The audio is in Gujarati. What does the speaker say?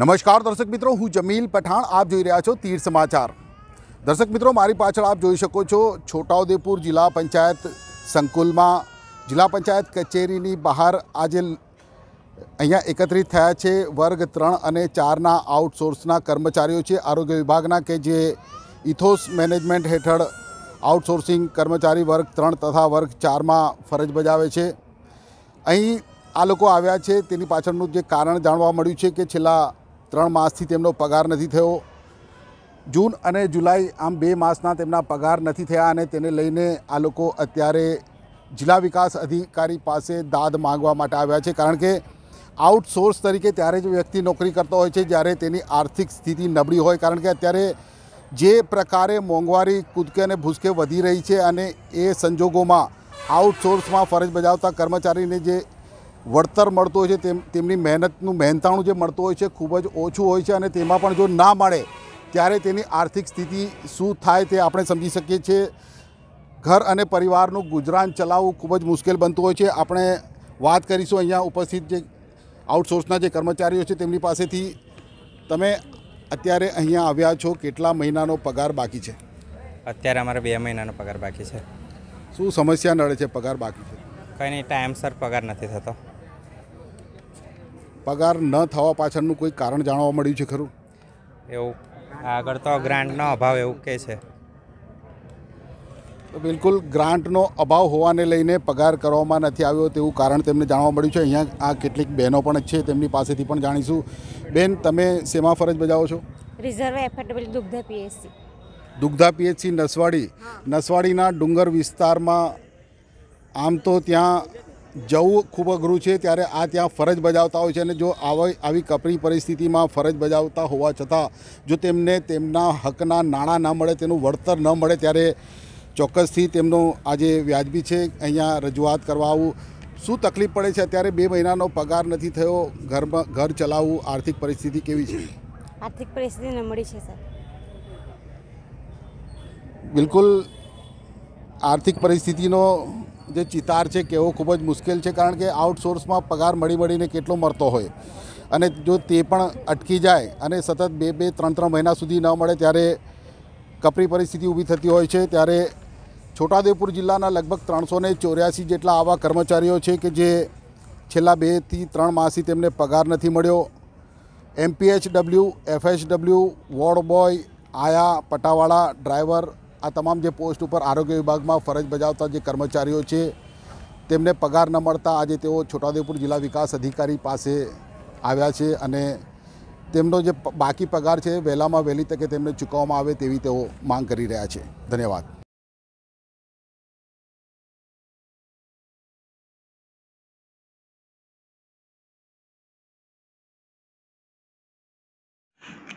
નમસ્કાર દર્શક મિત્રો હું જમીલ પઠાણ આપ જોઈ રહ્યા છો તીર સમાચાર દર્શક મિત્રો મારી પાછળ આપ જોઈ શકો છો છોટાઉદેપુર જિલ્લા પંચાયત સંકુલમાં જિલ્લા પંચાયત કચેરીની બહાર આજે અહીંયા એકત્રિત થયા છે વર્ગ ત્રણ અને ચારના આઉટસોર્સના કર્મચારીઓ છે આરોગ્ય વિભાગના કે જે ઇથોસ મેનેજમેન્ટ હેઠળ આઉટસોર્સિંગ કર્મચારી વર્ગ ત્રણ તથા વર્ગ ચારમાં ફરજ બજાવે છે અહીં આ લોકો આવ્યા છે તેની પાછળનું જે કારણ જાણવા મળ્યું છે કે છેલ્લા ત્રણ માસથી તેમનો પગાર નથી થયો જૂન અને જુલાઈ આમ બે માસના તેમના પગાર નથી થયા અને તેને લઈને આ લોકો અત્યારે જિલ્લા વિકાસ અધિકારી પાસે દાદ માંગવા માટે આવ્યા છે કારણ કે આઉટસોર્સ તરીકે ત્યારે જ વ્યક્તિ નોકરી કરતો હોય છે જ્યારે તેની આર્થિક સ્થિતિ નબળી હોય કારણ કે અત્યારે જે પ્રકારે મોંઘવારી કૂદકે અને ભૂસકે વધી રહી છે અને એ સંજોગોમાં આઉટસોર્સમાં ફરજ બજાવતા કર્મચારીને જે વળતર મળતું હોય છે તેમ તેમની મહેનતનું મહેનતાણું જે મળતું હોય છે ખૂબ જ ઓછું હોય છે અને તેમાં પણ જો ના મળે ત્યારે તેની આર્થિક સ્થિતિ શું થાય તે આપણે સમજી શકીએ છીએ ઘર અને પરિવારનું ગુજરાન ચલાવવું ખૂબ જ મુશ્કેલ બનતું હોય છે આપણે વાત કરીશું અહીંયા ઉપસ્થિત જે આઉટસોર્સના જે કર્મચારીઓ છે તેમની પાસેથી તમે અત્યારે અહીંયા આવ્યા છો કેટલા મહિનાનો પગાર બાકી છે અત્યારે અમારે બે મહિનાનો પગાર બાકી છે શું સમસ્યા નડે છે પગાર બાકી છે કંઈ નહીં ટાઈમસર પગાર નથી થતો પગાર ન થવા પાછળનું કોઈ કારણ જાણવા મળ્યું છે ખરું એવું આગળ તો ગ્રાન્ટનો અભાવ એવું કહે છે બિલકુલ ગ્રાન્ટનો અભાવ હોવાને લઈને પગાર કરવામાં નથી આવ્યો તેવું કારણ તેમને જાણવા મળ્યું છે અહીંયા આ કેટલીક બહેનો પણ છે તેમની પાસેથી પણ જાણીશું બેન તમે સેમા ફરજ બજાવો છો રિઝર્વ એફએડબલ દુગ્ધા પીએસસી દુગ્ધા પીએચસી નસવાડી નસવાડીના ડુંગર વિસ્તારમાં આમ તો ત્યાં જવું ખૂબ અઘરું છે ત્યારે આ ત્યાં ફરજ બજાવતા હોય છે અને જો આવી આવી કપરી પરિસ્થિતિમાં ફરજ બજાવતા હોવા છતાં જો તેમને તેમના હકના નાણાં ના મળે તેનું વળતર ન મળે ત્યારે ચોક્કસથી તેમનું આજે વ્યાજબી છે અહીંયા રજૂઆત કરવા આવું શું તકલીફ પડે છે અત્યારે બે મહિનાનો પગાર નથી થયો ઘરમાં ઘર ચલાવવું આર્થિક પરિસ્થિતિ કેવી છે આર્થિક પરિસ્થિતિ નમળી છે સર બિલકુલ આર્થિક પરિસ્થિતિનો જે ચિતાર છે કેવો ખૂબ જ મુશ્કેલ છે કારણ કે આઉટસોર્સમાં પગાર મળી મળીને કેટલો મળતો હોય અને જો તે પણ અટકી જાય અને સતત બે બે ત્રણ ત્રણ મહિના સુધી ન મળે ત્યારે કપરી પરિસ્થિતિ ઊભી થતી હોય છે ત્યારે છોટાઉદેપુર જિલ્લાના લગભગ ત્રણસો ને ચોર્યાસી જેટલા આવા કર્મચારીઓ છે કે જે છેલ્લા બેથી ત્રણ માસથી તેમને પગાર નથી મળ્યો એમપીએચડબલ્યુ એફએચડબલ્યુ વોર્ડ બોય આયા પટાવાળા ડ્રાઈવર આ તમામ જે પોસ્ટ ઉપર આરોગ્ય વિભાગમાં ફરજ બજાવતા જે કર્મચારીઓ છે તેમને પગાર ન મળતા આજે તેઓ છોટાઉદેપુર જિલ્લા વિકાસ અધિકારી પાસે આવ્યા છે અને તેમનો જે બાકી પગાર છે વહેલામાં વહેલી તકે તેમને ચૂકવવામાં આવે તેવી તેઓ માંગ કરી રહ્યા છે ધન્યવાદ